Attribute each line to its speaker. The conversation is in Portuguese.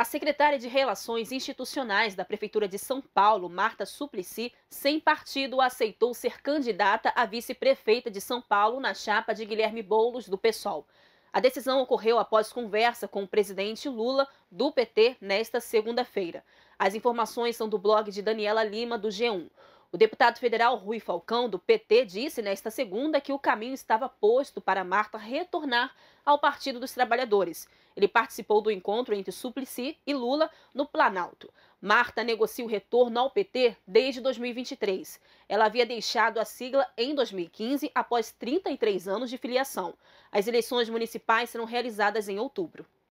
Speaker 1: A secretária de Relações Institucionais da Prefeitura de São Paulo, Marta Suplicy, sem partido, aceitou ser candidata a vice-prefeita de São Paulo na chapa de Guilherme Boulos, do PSOL. A decisão ocorreu após conversa com o presidente Lula, do PT, nesta segunda-feira. As informações são do blog de Daniela Lima, do G1. O deputado federal Rui Falcão, do PT, disse nesta segunda que o caminho estava posto para Marta retornar ao Partido dos Trabalhadores ele participou do encontro entre Suplicy e Lula no Planalto. Marta negocia o retorno ao PT desde 2023. Ela havia deixado a sigla em 2015, após 33 anos de filiação. As eleições municipais serão realizadas em outubro.